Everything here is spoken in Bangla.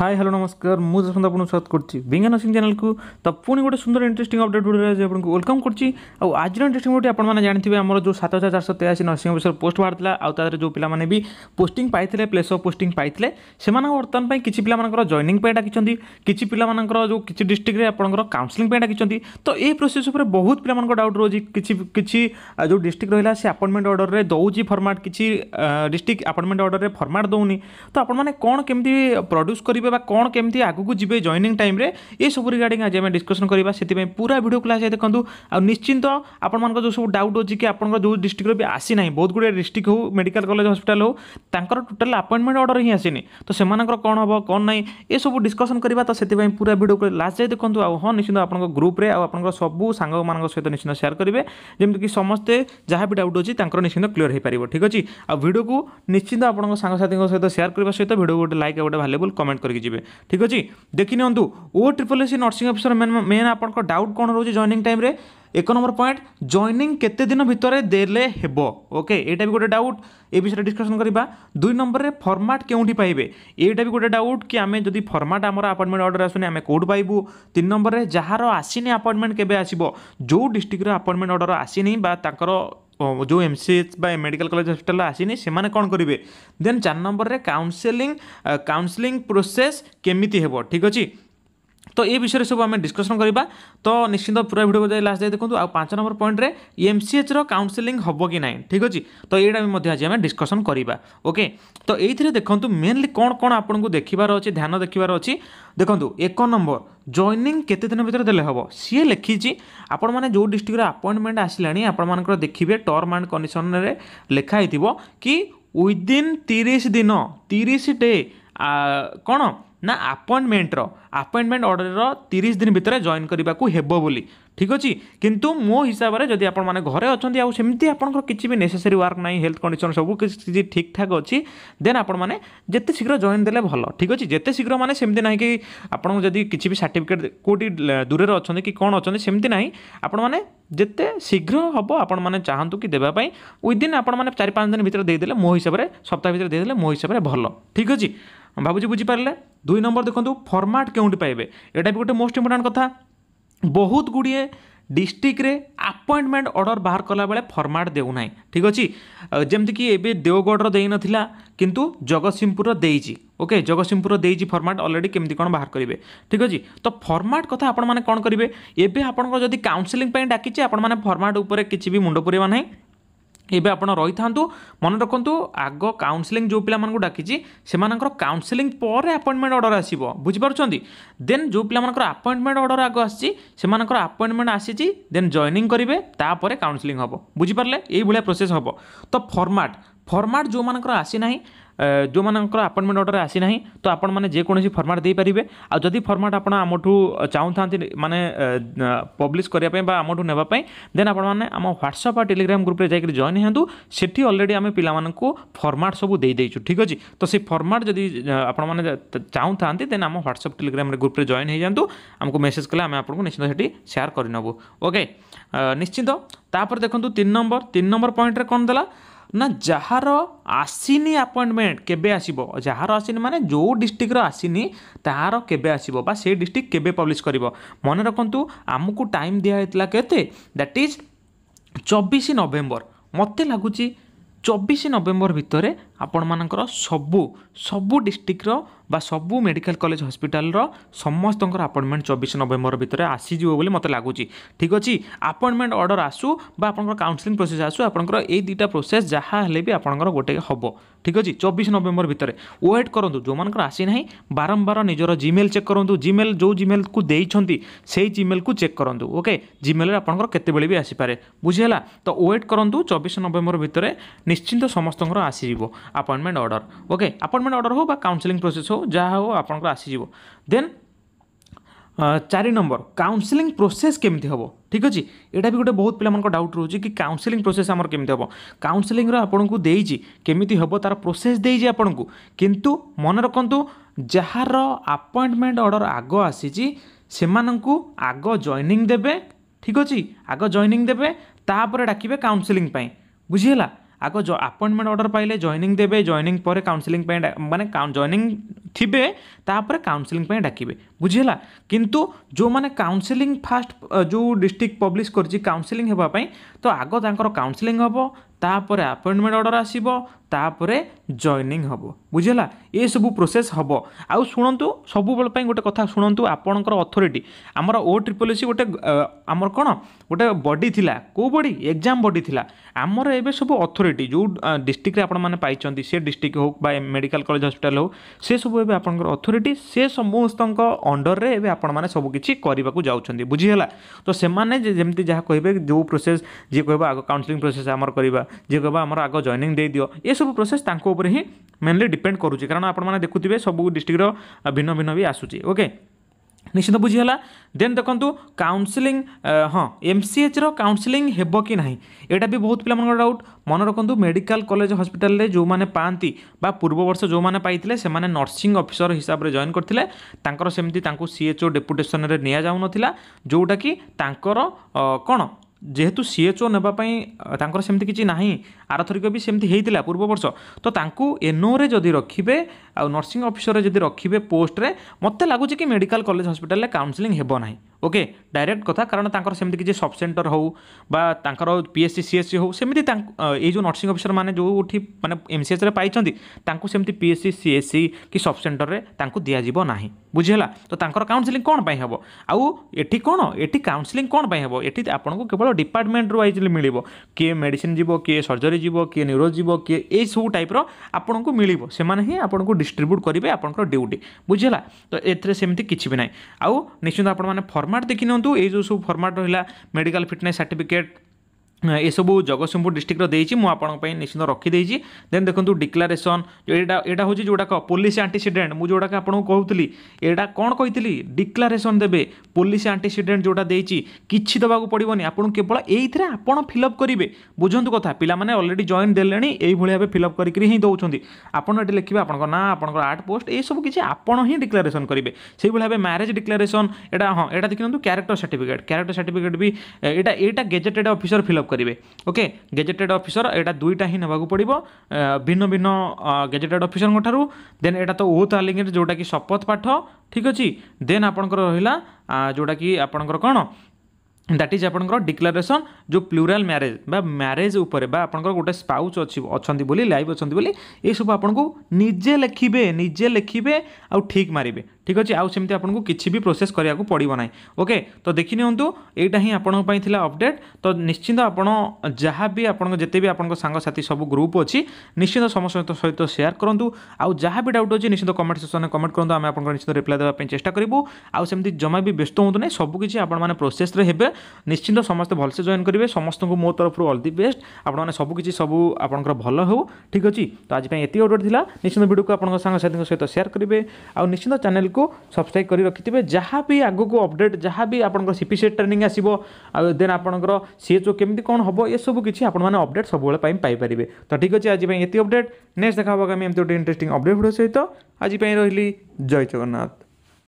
हाय हेलो नमस्कार मुझ जसवंत आपको स्वागत करती विज्ञान सिंह चैनल को तो पुणी गोटे सुंदर इंटरेस्ट अपडेट भिडियो आज वेलकम करती आज इंटरेस्ट भिडियो आपने जानते हैं जो सात हजार चार सौ तेयासी नर्सिंग अफिसर पोस्ट बाहर था और तरह जो पाने भी पोस्टिंग पाते प्लेस अफ पोस्ट पाते से बर्तन किसी पाला जइनिंग डाकी किसी पाला जो किसी डिस्ट्रिक्ट आपर काउनसलींग डाकी तो ये प्रोसेस बहुत पाला डाउट रोज किसी जो डिस्ट्रिक्ट रहा है आपइंटमेंट अर्डर में दौर फर्माट किसी डिस्ट्रिक्ट आपइंटमेंट अर्डर में फर्माट दौनी तो आपने कौन केमी प्रड्यूस करेंगे বা কোন কেমতি আগুকু জিবে জয়নিং টাইম রে এ সব রিগার্ডিং আজ আমি ডিসকাশন করিবা সেটি বাই পুরা ভিডিও ক্লাস আই দেখন্তু আর নিশ্চিন্ত আপন মানক যে সব डाउट हो छि কি আপনক যে ডিস্ট্রিক্ট রে বি আসি নাই বহুত গুটি ডিস্ট্রিক্ট হ মেডিকেল কলেজ হসপিটাল হ তাকার টোটাল অ্যাপয়েন্টমেন্ট অর্ডার হি আসি নি তো সেমানক কোন হব কোন নাই এ সব ডিসকাশন করিবা তো সেটি বাই পুরা ভিডিও ক্লাস আই দেখন্তু আর হন নিশ্চিন্ত আপনক গ্রুপ রে আপনক সব সাঙ্গ মানক সৈতে নিশ্চিন্ত শেয়ার করিবে যেমন কি সমস্তে যাহা বি डाउट हो छि তাকার নিশ্চিন্ত ক্লিয়ার হই পারিব ঠিক আছে আর ভিডিও কো নিশ্চিন্ত আপনক সাঙ্গ সাথী কো সৈতে শেয়ার করিবা সৈতে ভিডিও গট লাইক আর ভ্যালুয়েবল কমেন্ট କରିକି ଯିବେ ଠିକ୍ ଅଛି ଦେଖିନିଅନ୍ତୁ ଓ triple S nursing officer main ଆପଣଙ୍କ ଡାଉଟ୍ କ'ଣ ରହୁଛି ଜଏନିଂ ଟାଇମ୍ରେ ଏକ ନମ୍ବର ପଏଣ୍ଟ ଜଏନିଂ କେତେ ଦିନ ଭିତରେ ଦେଲେ ହେବ ଓକେ ଏଇଟା ବି ଗୋଟେ ଡାଉଟ୍ ଏ ବିଷୟରେ ଡିସ୍କସନ୍ କରିବା ଦୁଇ ନମ୍ବରରେ ଫର୍ମାଟ୍ କେଉଁଠି ପାଇବେ ଏଇଟା ବି ଗୋଟେ ଡାଉଟ୍ କି ଆମେ ଯଦି ଫର୍ମାଟ୍ ଆମର ଆପଏଣ୍ଟମେଣ୍ଟ ଅର୍ଡ଼ର ଆସୁନି ଆମେ କେଉଁଠୁ ପାଇବୁ ତିନି ନମ୍ବରରେ ଯାହାର ଆସିନି ଆପଏଣ୍ଟମେଣ୍ଟ କେବେ ଆସିବ ଯେଉଁ ଡିଷ୍ଟ୍ରିକ୍ଟର ଆପଏଣ୍ଟମେଣ୍ଟ ଅର୍ଡ଼ର ଆସିନି ବା ତାଙ୍କର ଯେଉଁ ଏମ୍ ସି ଏଚ୍ ବା ମେଡ଼ିକାଲ କଲେଜ ହସ୍ପିଟାଲ ଆସିନି ସେମାନେ କ'ଣ କରିବେ ଦେନ୍ ଚାରି ନମ୍ବରରେ କାଉନସେଲିଂ କାଉନସେଲିଂ ପ୍ରୋସେସ୍ କେମିତି ହେବ ଠିକ୍ ଅଛି তো এই বিষয়ে সব আমি ডিসকসন করা তো নিশ্চিত পুরা ভিডিও যাই লাস্ট যাই দেখুন আর পাঁচ নম্বর পয়েন্টে এমসিএচর কাউন্সেলিং হব কি না ঠিক আছে তো এইটা বি আজ আমি ডিসকসন করা ওকে তো এইথিরে দেখুন মেনলি কোণ কোণ আপনার দেখার অনেক ধ্যান দেখার অনেক দেখুন এক নম্বর জয়নিং কেতে দিন ভিতরে দেলে হব সিএ লেখিছি আপন মানে যে ডিস্ট্রিক্টর আপয়েন্টমেন্ট আসলে আপনার দেখবে টর্ম আন্ড কন্ডিশনরে লেখা হয়ে কি উইদিন তিরিশ দিন তিরিশ ডে কোণ ନା ଆପଏଣ୍ଟମେଣ୍ଟର ଆପଏଣ୍ଟମେଣ୍ଟ ଅର୍ଡ଼ର୍ର ତିରିଶ ଦିନ ଭିତରେ ଜଏନ୍ କରିବାକୁ ହେବ ବୋଲି ଠିକ୍ ଅଛି କିନ୍ତୁ ମୋ ହିସାବରେ ଯଦି ଆପଣମାନେ ଘରେ ଅଛନ୍ତି ଆଉ ସେମିତି ଆପଣଙ୍କର କିଛି ବି ନେସେସରୀ ୱାର୍କ ନାହିଁ ହେଲ୍ଥ କଣ୍ଡିସନ୍ ସବୁ କିଛି ଠିକ୍ଠାକ୍ ଅଛି ଦେନ୍ ଆପଣମାନେ ଯେତେ ଶୀଘ୍ର ଜଏନ୍ ଦେଲେ ଭଲ ଠିକ୍ ଅଛି ଯେତେ ଶୀଘ୍ର ମାନେ ସେମିତି ନାହିଁ କି ଆପଣଙ୍କୁ ଯଦି କିଛି ବି ସାର୍ଟିଫିକେଟ୍ କେଉଁଠି ଦୂରରେ ଅଛନ୍ତି କି କ'ଣ ଅଛନ୍ତି ସେମିତି ନାହିଁ ଆପଣମାନେ ଯେତେ ଶୀଘ୍ର ହେବ ଆପଣମାନେ ଚାହାନ୍ତୁ କି ଦେବା ପାଇଁ ୱିଦିନ୍ ଆପଣମାନେ ଚାରି ପାଞ୍ଚ ଦିନ ଭିତରେ ଦେଇଦେଲେ ମୋ ହିସାବରେ ସପ୍ତାହ ଭିତରେ ଦେଇଦେଲେ ମୋ ହିସାବରେ ଭଲ ଠିକ୍ ଅଛି ଭାବୁଛି ବୁଝିପାରିଲେ ଦୁଇ ନମ୍ବର ଦେଖନ୍ତୁ ଫର୍ମାଟ୍ କେଉଁଠି ପାଇବେ ଏଇଟା ବି ଗୋଟେ ମୋଷ୍ଟ ଇମ୍ପୋର୍ଟାଣ୍ଟ କଥା ବହୁତ ଗୁଡ଼ିଏ ଡିଷ୍ଟ୍ରିକ୍ଟରେ ଆପଏଣ୍ଟମେଣ୍ଟ ଅର୍ଡ଼ର ବାହାର କଲାବେଳେ ଫର୍ମାଟ୍ ଦେଉନାହିଁ ଠିକ୍ ଅଛି ଯେମିତିକି ଏବେ ଦେଓଗଡ଼ର ଦେଇନଥିଲା କିନ୍ତୁ ଜଗତସିଂହପୁରର ଦେଇଛି ଓକେ ଜଗତସିଂହପୁର ଦେଇଛି ଫର୍ମାଟ୍ ଅଲରେଡ଼ି କେମିତି କ'ଣ ବାହାର କରିବେ ଠିକ୍ ଅଛି ତ ଫର୍ମାଟ୍ କଥା ଆପଣମାନେ କ'ଣ କରିବେ ଏବେ ଆପଣଙ୍କର ଯଦି କାଉନସିଲିଂ ପାଇଁ ଡାକିଛି ଆପଣମାନେ ଫର୍ମାଟ୍ ଉପରେ କିଛି ବି ମୁଣ୍ଡ ପୁରେଇବା ନାହିଁ এবে আপনার রইথান্তু মনে রাখতু আগ কাউন্সেলিং যে পিলা ডাকিছি সে কাউন্সেলিং পরে আপয়েন্টমেন্ট অর্ডর আসব বুঝিপারুচ্ছেন দেন যে পিলা আপয়েন্টমেন্ট অর্ডর আগ আসছে সে আপয়েন্টমেন্ট আসিছি দেন জয়নিং করবে তাপরে কাউন্সেলিং হব বুঝিপারে এইভাবে প্রোসেস হব তো ফর্মাট ফর্মাট যে আসি না ଯେଉଁମାନଙ୍କର ଆପଏଣ୍ଟମେଣ୍ଟ ଅର୍ଡ଼ର ଆସିନାହିଁ ତ ଆପଣମାନେ ଯେକୌଣସି ଫର୍ମାଟ୍ ଦେଇପାରିବେ ଆଉ ଯଦି ଫର୍ମାଟ୍ ଆପଣ ଆମଠୁ ଚାହୁଁଥାନ୍ତି ମାନେ ପବ୍ଲିଶ୍ କରିବା ପାଇଁ ବା ଆମଠୁ ନେବା ପାଇଁ ଦେନ୍ ଆପଣମାନେ ଆମ ହ୍ୱାଟ୍ସଆପ୍ ଆଉ ଟେଲିଗ୍ରାମ ଗ୍ରୁପ୍ରେ ଯାଇକରି ଜଏନ୍ ହେନ୍ତୁ ସେଠି ଅଲରେଡ଼ି ଆମେ ପିଲାମାନଙ୍କୁ ଫର୍ମାଟ୍ ସବୁ ଦେଇଦେଇଛୁ ଠିକ୍ ଅଛି ତ ସେ ଫର୍ମାଟ୍ ଯଦି ଆପଣମାନେ ଚାହୁଁଥାନ୍ତି ଦେନ୍ ଆମ ହ୍ୱାଟ୍ସଆପ୍ ଟେଲିଗ୍ରାମରେ ଗ୍ରୁପ୍ରେ ଜଏନ୍ ହେଇଯାଆନ୍ତୁ ଆମକୁ ମେସେଜ୍ କଲେ ଆମେ ଆପଣଙ୍କୁ ନିଶ୍ଚିନ୍ତ ସେଠି ସେୟାର କରିନେବୁ ଓକେ ନିଶ୍ଚିନ୍ତ ତାପରେ ଦେଖନ୍ତୁ ତିନି ନମ୍ବର ତିନି ନମ୍ବର ପଏଣ୍ଟରେ କ'ଣ ଦେଲା ନା ଯାହାର ଆସିନି ଆପଏଣ୍ଟମେଣ୍ଟ କେବେ ଆସିବ ଯାହାର ଆସିନି ମାନେ ଯେଉଁ ଡିଷ୍ଟ୍ରିକ୍ଟର ଆସିନି ତାହାର କେବେ ଆସିବ ବା ସେ ଡିଷ୍ଟ୍ରିକ୍ଟ କେବେ ପବ୍ଲିଶ କରିବ ମନେ ରଖନ୍ତୁ ଆମକୁ ଟାଇମ୍ ଦିଆହେଇଥିଲା କେତେ ଦ୍ୟାଟ୍ ଇଜ୍ ଚବିଶ ନଭେମ୍ବର ମୋତେ ଲାଗୁଛି ଚବିଶ ନଭେମ୍ବର ଭିତରେ ଆପଣମାନଙ୍କର ସବୁ ସବୁ ଡିଷ୍ଟ୍ରିକ୍ଟର ବା ସବୁ ମେଡ଼ିକାଲ କଲେଜ ହସ୍ପିଟାଲର ସମସ୍ତଙ୍କର ଆପଏଣ୍ଟମେଣ୍ଟ ଚବିଶ ନଭେମ୍ବର ଭିତରେ ଆସିଯିବ ବୋଲି ମୋତେ ଲାଗୁଛି ଠିକ୍ ଅଛି ଆପଏଣ୍ଟମେଣ୍ଟ ଅର୍ଡ଼ର ଆସୁ ବା ଆପଣଙ୍କର କାଉନସିଲିଂ ପ୍ରୋସେସ୍ ଆସୁ ଆପଣଙ୍କର ଏଇ ଦୁଇଟା ପ୍ରୋସେସ୍ ଯାହା ହେଲେ ବି ଆପଣଙ୍କର ଗୋଟେ ହେବ ଠିକ୍ ଅଛି ଚବିଶ ନଭେମ୍ବର ଭିତରେ ୱେଟ୍ କରନ୍ତୁ ଯେଉଁମାନଙ୍କର ଆସିନାହିଁ ବାରମ୍ବାର ନିଜର ଜିମେଲ୍ ଚେକ୍ କରନ୍ତୁ ଜିମେଲ୍ ଯେଉଁ ଜିମେଲ୍କୁ ଦେଇଛନ୍ତି ସେଇ ଜିମେଲ୍କୁ ଚେକ୍ କରନ୍ତୁ ଓକେ ଜିମେଲ୍ରେ ଆପଣଙ୍କର କେତେବେଳେ ବି ଆସିପାରେ ବୁଝିହେଲା ତ ୱେଟ୍ କରନ୍ତୁ ଚବିଶ ନଭେମ୍ବର ଭିତରେ ନିଶ୍ଚିନ୍ତ ସମସ୍ତଙ୍କର ଆସିଯିବ appointment order okay appointment order ହେଉ ବା କାଉନସିଲିଂ ପ୍ରୋସେସ୍ ହେଉ ଯାହା ହେଉ ଆପଣଙ୍କର ଆସିଯିବ ଦେନ୍ ଚାରି ନମ୍ବର କାଉନସିଲିଂ ପ୍ରୋସେସ୍ କେମିତି ହେବ ଠିକ୍ ଅଛି ଏଇଟା ବି ଗୋଟେ ବହୁତ ପିଲାମାନଙ୍କ ଡାଉଟ୍ ରହୁଛି କି କାଉନସିଲିଂ ପ୍ରୋସେସ୍ ଆମର କେମିତି ହେବ କାଉନସିଲିଂର ଆପଣଙ୍କୁ ଦେଇଛି କେମିତି ହେବ ତା'ର ପ୍ରୋସେସ୍ ଦେଇଛି ଆପଣଙ୍କୁ କିନ୍ତୁ ମନେ ରଖନ୍ତୁ ଯାହାର ଆପଏଣ୍ଟମେଣ୍ଟ ଅର୍ଡ଼ର ଆଗ ଆସିଛି ସେମାନଙ୍କୁ ଆଗ ଜଏନିଂ ଦେବେ ଠିକ୍ ଅଛି ଆଗ ଜଏନିଂ ଦେବେ ତାପରେ ଡାକିବେ କାଉନସିଲିଂ ପାଇଁ ବୁଝିହେଲା ଆଗ ଆପଏଣ୍ଟମେଣ୍ଟ ଅର୍ଡ଼ର ପାଇଲେ ଜଏନିଂ ଦେବେ ଜଏନିଂ ପରେ କାଉନସିଲିଂ ପାଇଁ ମାନେ ଜଏନିଂ ଥିବେ ତାପରେ କାଉନସିଲିଂ ପାଇଁ ଡାକିବେ ବୁଝିହେଲା କିନ୍ତୁ ଯେଉଁମାନେ କାଉନସିଲିଂ ଫାଷ୍ଟ ଯେଉଁ ଡିଷ୍ଟ୍ରିକ୍ଟ ପବ୍ଲିଶ କରିଛି କାଉନସିଲିଂ ହେବା ପାଇଁ ତ ଆଗ ତାଙ୍କର କାଉନସିଲିଂ ହେବ ତାପରେ ଆପଏଣ୍ଟମେଣ୍ଟ ଅର୍ଡ଼ର ଆସିବ ତାପରେ ଜଏନିଂ ହେବ ବୁଝିହେଲା ଏସବୁ ପ୍ରୋସେସ୍ ହେବ ଆଉ ଶୁଣନ୍ତୁ ସବୁବେଳେ ପାଇଁ ଗୋଟେ କଥା ଶୁଣନ୍ତୁ ଆପଣଙ୍କର ଅଥରିଟି ଆମର ଓ ଟ୍ରିପଲ୍ ସି ଗୋଟେ ଆମର କ'ଣ ଗୋଟେ ବଡି ଥିଲା କେଉଁ ବଡି ଏକ୍ଜାମ୍ ବଡି ଥିଲା ଆମର ଏବେ ସବୁ ଅଥରିଟି ଯେଉଁ ଡିଷ୍ଟ୍ରିକ୍ଟରେ ଆପଣମାନେ ପାଇଛନ୍ତି ସେ ଡିଷ୍ଟ୍ରିକ୍ଟ ହେଉ ବା ମେଡ଼ିକାଲ କଲେଜ ହସ୍ପିଟାଲ ହେଉ ସେସବୁ ଏବେ ଆପଣଙ୍କର ଅଥରିଟି ସେ ସମସ୍ତଙ୍କ ଅଣ୍ଡରରେ ଏବେ ଆପଣମାନେ ସବୁକିଛି କରିବାକୁ ଯାଉଛନ୍ତି ବୁଝିହେଲା ତ ସେମାନେ ଯେମିତି ଯାହା କହିବେ ଯେଉଁ ପ୍ରୋସେସ୍ ଯିଏ କହିବ ଆଗ କାଉନସିଲିଂ ପ୍ରୋସେସ୍ ଆମର କରିବା যে কব আমার আগ জয়নিং দিয়ে দিও এসব প্রোসেস তাঁর উপরে হি মেনলি ডিপেন্ড করুছে কারণ আপনার দেখুবে সবু ডিস্ট্রিক্টর ভিন্ন ভিন্ন বি আসুচি ওকে ନିଶ୍ଚିତ ବୁଝିଗଲା ଦେନ୍ ଦେଖନ୍ତୁ କାଉନ୍ସିଲିଂ ହଁ ଏମ୍ ସି ଏଚ୍ର କାଉନ୍ସିଲିଂ ହେବ କି ନାହିଁ ଏଇଟା ବି ବହୁତ ପିଲାମାନଙ୍କର ଡାଉଟ୍ ମନେ ରଖନ୍ତୁ ମେଡ଼ିକାଲ କଲେଜ ହସ୍ପିଟାଲରେ ଯେଉଁମାନେ ପାଆନ୍ତି ବା ପୂର୍ବବର୍ଷ ଯେଉଁମାନେ ପାଇଥିଲେ ସେମାନେ ନର୍ସିଂ ଅଫିସର ହିସାବରେ ଜଏନ୍ କରିଥିଲେ ତାଙ୍କର ସେମିତି ତାଙ୍କୁ ସି ଏଚ୍ ଓ ଡେପୁଟେସନରେ ନିଆଯାଉନଥିଲା ଯେଉଁଟାକି ତାଙ୍କର କ'ଣ ଯେହେତୁ ସି ଏଚ୍ ଓ ନେବା ପାଇଁ ତାଙ୍କର ସେମିତି କିଛି ନାହିଁ ଆରଥରିକ ବି ସେମିତି ହେଇଥିଲା ପୂର୍ବବର୍ଷ ତ ତାଙ୍କୁ ଏନ୍ଓରେ ଯଦି ରଖିବେ ଆଉ ନର୍ସିଂ ଅଫିସରରେ ଯଦି ରଖିବେ ପୋଷ୍ଟରେ ମୋତେ ଲାଗୁଛି କି ମେଡ଼ିକାଲ କଲେଜ ହସ୍ପିଟାଲରେ କାଉନସିଲିଂ ହେବ ନାହିଁ ওকে ডাইরেক্ট কথা কারণ তাঁর সেমি কিছু সব সেন্টর হোক বা তাঁর পিএসসি সিএসসি হোক সেমি এই যে নর্সিং অফিসর মানে যেটি মানে এমসিএচরে পাইছেন তাঁকু সেমি পিএসসি সিএসসি কি সব সেন্টরে তাঁকু দিয়াযিব না বুঝিলা তো তাঁর কাউন্সেলিং কোণ পাই হব আউ এটি কোণ এটি কাউন্সেলিং কোণ পাই হব এটি আপনার কেবল ডিপার্টমেন্ট ওয়াইজ মিলব কি মেডিসিন যাব কি সর্জরি যাব কি নিউরো যাব কি এই সব টাইপর আপনার মিলব সে হি আপনার ডিস্ট্রিব্যুট করবে আপনার ডিউটি বুঝিলা তো এতে সেমি কিছু বি না আউ নিশ্চিত আপনার ফর্ম ଫର୍ମାଟ୍ ଦେଖିନିଅନ୍ତୁ ଏଇ ଯେଉଁ ସବୁ ଫର୍ମାଟ୍ ରହିଲା ମେଡ଼ିକାଲ ଫିଟନେସ୍ ସାର୍ଟିଫିକେଟ୍ ଏସବୁ ଜଗତସିଂହପୁର ଡିଷ୍ଟ୍ରିକ୍ଟର ଦେଇଛି ମୁଁ ଆପଣଙ୍କ ପାଇଁ ନିଶ୍ଚିନ୍ତ ରଖିଦେଇଛି ଦେନ୍ ଦେଖନ୍ତୁ ଡିକ୍ଲାରେସନ୍ ଏଇଟା ଏଇଟା ହେଉଛି ଯେଉଁଟାକ ପୋଲିସ ଆଣ୍ଟିସିଡେଣ୍ଟ ମୁଁ ଯେଉଁଟାକି ଆପଣଙ୍କୁ କହୁଥିଲି ଏଇଟା କ'ଣ କହିଥିଲି ଡିକ୍ଲାରେସନ୍ ଦେବେ ପୋଲିସ ଆଣ୍ଟିସିଡେଣ୍ଟ ଯେଉଁଟା ଦେଇଛି କିଛି ଦେବାକୁ ପଡ଼ିବନି ଆପଣଙ୍କୁ କେବଳ ଏଇଥିରେ ଆପଣ ଫିଲଅପ୍ କରିବେ ବୁଝନ୍ତୁ କଥା ପିଲାମାନେ ଅଲରେଡ଼ି ଜଏନ୍ ଦେଲେଣି ଏଇଭଳି ଭାବେ ଫିଲଅପ୍ କରିକି ହିଁ ଦେଉଛନ୍ତି ଆପଣ ଏଠି ଲେଖିବେ ଆପଣଙ୍କ ନାଁ ଆପଣଙ୍କର ଆର୍ଟ ପୋଷ୍ଟ ଏସବୁ କିଛି ଆପଣ ହିଁ ଡିକ୍ଲାରେସନ୍ କରିବେ ସେଇଭଳି ଭାବେ ମ୍ୟାରେଜ୍ ଡିକ୍ଲାରେସନ୍ ଏଇଟା ହଁ ଏଇଟା ଦେଖନ୍ତୁ କ୍ୟାରେକ୍ଟର ସାର୍ଟିଫିକେଟ୍ କ୍ୟାରେକ୍ଟର ସାର୍ଟିଫିକେଟ୍ ବି ଏଇଟା ଏଇଟା ଗେଜେଟେଡ଼୍ ଅଫିସର ଫିଲଅପ୍ କରିବେ ଓକେ ଗେଜେଟେଡ଼୍ ଅଫିସର ଏଇଟା ଦୁଇଟା ହିଁ ନେବାକୁ ପଡ଼ିବ ଭିନ୍ନ ଭିନ୍ନ ଗେଜେଟେଡ଼୍ ଅଫିସରଙ୍କ ଠାରୁ ଦେନ୍ ଏଇଟା ତ ଓଥ ଆଲିଙ୍ଗରେ ଯେଉଁଟାକି ଶପଥ ପାଠ ଠିକ୍ ଅଛି ଦେନ୍ ଆପଣଙ୍କର ରହିଲା ଯେଉଁଟାକି ଆପଣଙ୍କର କ'ଣ ଦ୍ୟାଟ୍ ଇଜ୍ ଆପଣଙ୍କର ଡିକ୍ଲାରେସନ୍ ଯେଉଁ ପ୍ଲୁରାଲ୍ ମ୍ୟାରେଜ୍ ବା ମ୍ୟାରେଜ୍ ଉପରେ ବା ଆପଣଙ୍କର ଗୋଟେ ସ୍ପାଉଚ୍ ଅଛି ଅଛନ୍ତି ବୋଲି ଲାଇଭ୍ ଅଛନ୍ତି ବୋଲି ଏସବୁ ଆପଣଙ୍କୁ ନିଜେ ଲେଖିବେ ନିଜେ ଲେଖିବେ ଆଉ ଠିକ୍ ମାରିବେ ঠিক ଅଛି ଆଉ ସେମିତି ଆପଣଙ୍କୁ କିଛି ବି ପ୍ରୋସେସ୍ କରିବାକୁ ପଡ଼ିବ ନାହିଁ ଓକେ ତ ଦେଖିନିଅନ୍ତୁ ଏଇଟା ହିଁ ଆପଣଙ୍କ ପାଇଁ ଥିଲା ଅପଡ଼େଟ୍ ତ ନିଶ୍ଚିନ୍ତ ଆପଣ ଯାହା ବି ଆପଣଙ୍କ ଯେତେ ବି ଆପଣଙ୍କ ସାଙ୍ଗସାଥି ସବୁ ଗ୍ରୁପ୍ ଅଛି ନିଶ୍ଚିନ୍ତ ସମସ୍ତଙ୍କ ସହିତ ସେୟାର କରନ୍ତୁ ଆଉ ଯାହା ବି ଡାଉଟ୍ ଅଛି ନିଶ୍ଚିନ୍ତ କମେଣ୍ଟ ସେକ୍ସନରେ କମେଣ୍ଟ କରନ୍ତୁ ଆମେ ଆପଣଙ୍କ ନିଶ୍ଚିନ୍ତ ରିପ୍ଲାଏ ଦେବା ପାଇଁ ଚେଷ୍ଟା କରିବୁ ଆଉ ସେମିତି ଜମା ବି ବ୍ୟସ୍ତ ହୁଅନ୍ତୁ ନାହିଁ ସବୁକିଛି ଆପଣମାନେ ପ୍ରୋସେସ୍ରେ ହେବେ ନିଶ୍ଚିନ୍ତ ସମସ୍ତେ ଭଲସେ ଜଏନ୍ କରିବେ ସମସ୍ତଙ୍କୁ ମୋ ତରଫରୁ ଅଲ୍ ଦି ବେଷ୍ଟ ଆପଣମାନେ ସବୁକିଛି ସବୁ ଆପଣଙ୍କର ଭଲ ହେଉ ଠିକ୍ ଅଛି ତ ଆଜି ପାଇଁ ଏତିକି ଅପଡ଼େଟ୍ ଥିଲା ନିଶ୍ଚିନ୍ତ ଭିଡ଼ିଓକୁ ଆପଣଙ୍କ ସାଙ୍ଗସାଥିଙ୍କ ସହିତ ସେୟାର କରିବେ ଆଉ ନିଶ୍ଚିନ୍ତ ଚ୍ୟାନେଲ୍କୁ চ্যাନେଲ୍କୁ ସବସ୍କ୍ରାଇବ୍ କରି ରଖିଥିବେ ଯାହା ବି ଆଗକୁ ଅପଡ଼େଟ୍ ଯାହା ବି ଆପଣଙ୍କର ସି ପି ସି ଟ୍ରେନିଂ ଆସିବ ଆଉ ଦେନ୍ ଆପଣଙ୍କର ସି ଏଚ୍ ଓ କେମିତି କ'ଣ ହେବ ଏସବୁ କିଛି ଆପଣମାନେ ଅପଡ଼େଟ୍ ସବୁବେଳେ ପାଇଁ ପାଇପାରିବେ ତ ଠିକ୍ ଅଛି ଆଜି ପାଇଁ ଏତିକି ଅପଡ଼େଟ୍ ନେକ୍ସଟ ଦେଖା ହେବ ଆମେ ଏମିତି ଗୋଟେ ଇଣ୍ଟରେଷ୍ଟିଂ ଅପଡ଼େଟ୍ ଭିଡ଼ିଓ ସହିତ ଆଜି ପାଇଁ ରହିଲି ଜୟ ଜଗନ୍ନାଥ